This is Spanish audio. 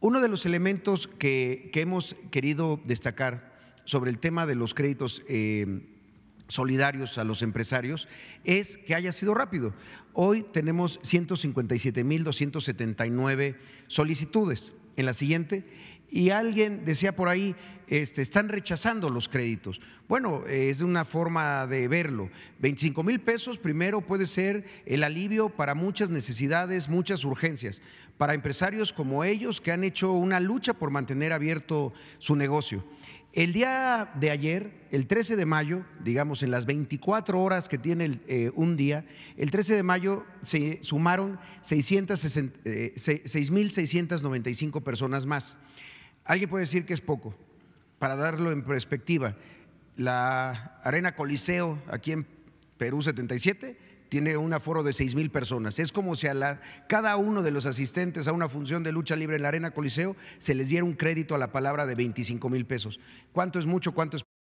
Uno de los elementos que, hemos querido destacar sobre el tema de los créditos eh, solidarios a los empresarios es que haya sido rápido. Hoy tenemos 157.279 solicitudes en la siguiente y alguien decía por ahí, este, están rechazando los créditos. Bueno, es una forma de verlo. 25 mil pesos primero puede ser el alivio para muchas necesidades, muchas urgencias, para empresarios como ellos que han hecho una lucha por mantener abierto su negocio. El día de ayer, el 13 de mayo, digamos en las 24 horas que tiene eh, un día, el 13 de mayo se sumaron 6.695 eh, personas más. Alguien puede decir que es poco, para darlo en perspectiva, la Arena Coliseo aquí en Perú 77 tiene un aforo de seis mil personas. Es como si a cada uno de los asistentes a una función de lucha libre en la Arena Coliseo se les diera un crédito a la palabra de 25 mil pesos. ¿Cuánto es mucho? ¿Cuánto es